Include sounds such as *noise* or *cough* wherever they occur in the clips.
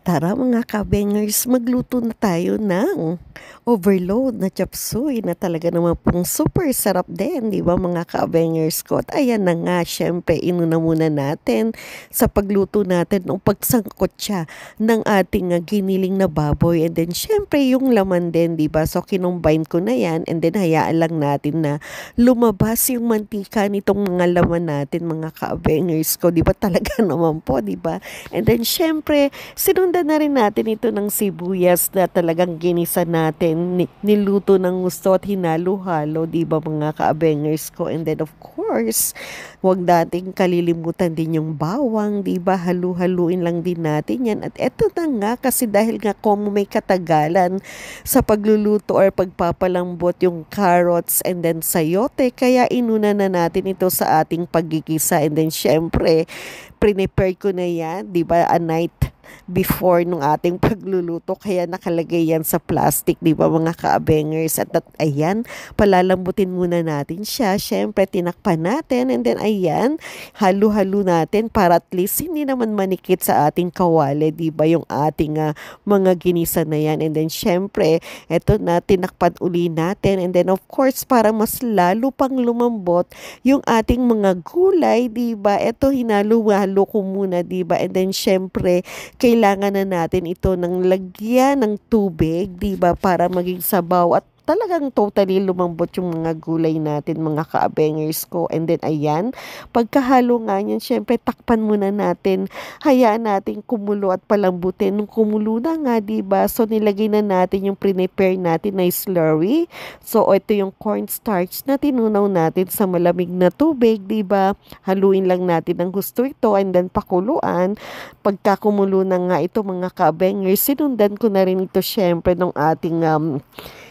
Tara mga kabengers, magluto na tayo ng overload na chapsuy na talaga naman pong super sarap din, di ba mga kabengers ko? At ayan na nga, syempre, inuna muna natin sa pagluto natin o pagsangkot siya ng ating ah, giniling na baboy. And then syempre, yung laman din, di ba? So kinumbine ko na yan and then hayaan lang natin na lumabas yung mantika nitong mga laman natin mga kabengers ko, di ba? *laughs* Talaga naman po, di ba? And then syempre, sinunod Tinanda na rin natin ito ng sibuyas na talagang ginisa natin, niluto ng gusto at hinalo-halo, di ba mga ka-abengers ko? And then of course, huwag dating kalilimutan din yung bawang, di ba? Halu-haluin lang din natin yan. At eto na nga, kasi dahil nga kung may katagalan sa pagluluto or pagpapalambot yung carrots and then sayote, kaya inuna na natin ito sa ating pagkikisa. And then syempre, prepare ko na yan, di ba? A night before nung ating *laughs* pagluluto. Kaya nakalagay yan sa plastic, di ba mga kaabengers? At, at ayan, palalambutin muna natin siya. syempre tinakpan natin and then ayan, halo-halo natin para at least hindi naman manikit sa ating kawali, di ba yung ating uh, mga ginisa na yan. And then syempre, eto na, tinakpan uli natin. And then of course, para mas lalo pang lumambot yung ating mga gulay, di ba? Ito, hinalo-halo ko muna, di ba? And then syempre, kailangan na natin ito ng lagyan ng tubig, 'di ba, para maging sabaw at talagang totally lumambot yung mga gulay natin, mga ka kaabengers ko. And then, ayan, pagkahalo nga yan, syempre, takpan muna natin. Hayaan natin kumulo at palambutin. Nung kumulo na nga, ba diba? So, nilagay na natin yung prepare natin na slurry. So, ito yung cornstarch na tinunaw natin sa malamig na tubig, ba diba? Haluin lang natin ang gusto ito and then pakuluan. Pagka kumulo na nga ito, mga ka kaabengers, sinundan ko na rin ito, syempre, ng ating um,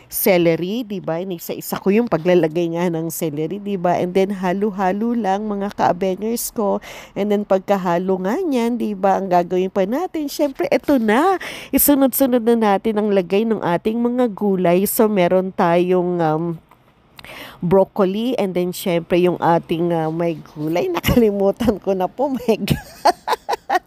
celery, 'di ba? sa isa ko yung paglalagay nga ng celery, 'di ba? And then halo-halo lang mga ka-Avengers ko. And then pagkahalo nga niyan, 'di ba? Ang gagawin pa natin, syempre ito na. Isunod-sunod na natin ang lagay ng ating mga gulay. So meron tayong um, broccoli and then syempre yung ating uh, may gulay *laughs* nakalimutan ko na po my god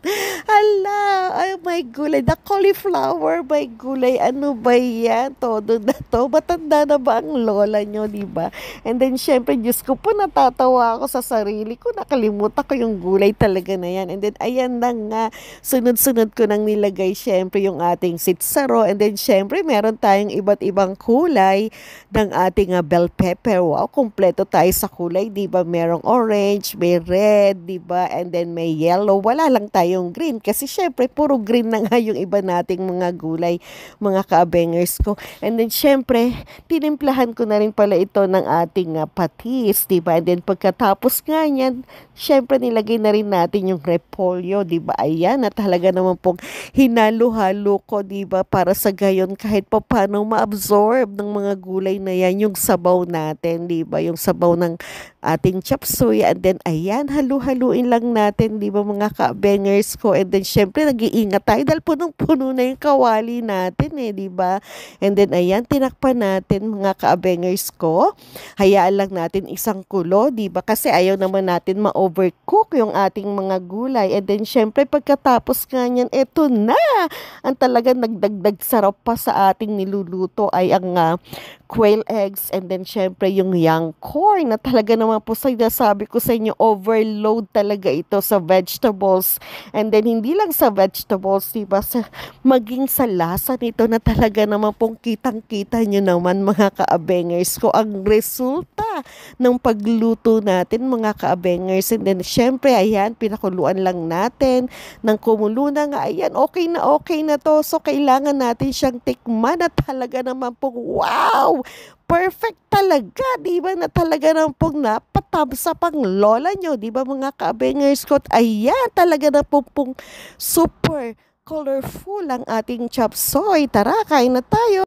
Hala, oh my gulay, the cauliflower, my gulay, ano ba yan? Todo na to, matanda na ba ang lola nyo, di ba? And then, syempre, Diyos ko po, natatawa ako sa sarili ko, nakalimutan ko yung gulay talaga na yan. And then, ayan na nga, sunod-sunod ko nang nilagay, syempre, yung ating sitsaro. And then, syempre, meron tayong iba't ibang kulay ng ating uh, bell pepper. Wow, kumpleto tayo sa kulay, di ba? Merong orange, may red, di ba? And then, may yellow. Wala lang tayo yung green. Kasi syempre, puro green na nga yung iba nating mga gulay, mga kabengers ko. And then syempre, tinimplahan ko na rin pala ito ng ating uh, patis, di ba? And then pagkatapos nga niyan, syempre nilagay na rin natin yung repolyo, di ba? Ayan, at talaga naman pong hinalo-halo ko, di ba? Para sa gayon kahit pa paano ma-absorb ng mga gulay na yan yung sabaw natin, di ba? Yung sabaw ng ating chop suey. And then, ayan, halu-haluin lang natin, di ba mga ka-bangers ko. And then, syempre, nag-iingat tayo dahil punong-puno na yung kawali natin eh, di ba? And then, ayan, tinakpan natin mga ka-bangers ko. Hayaan lang natin isang kulo, di ba? Kasi ayaw naman natin ma-overcook yung ating mga gulay. And then, syempre, pagkatapos nga niyan, eto na! Ang talagang nagdagdag sarap pa sa ating niluluto ay ang uh, quail eggs and then syempre yung young corn na talaga naman naman po sabi ko sa inyo, overload talaga ito sa vegetables. And then, hindi lang sa vegetables, diba? Sa, maging sa lasa nito na talaga naman pong kitang-kita nyo naman mga ka kaabengers ko ang resulta ng pagluto natin mga ka kaabengers. And then, syempre, ayan, pinakuluan lang natin ng kumulo na nga, ayan, okay na okay na to. So, kailangan natin siyang tikman at talaga naman pong wow! perfect talaga, di ba? Na talaga ng pong napatams sa pang lola nyo, di ba mga kabingers ko? Ayan, talaga na po pong super colorful ang ating chop soy. Tara, kain na tayo!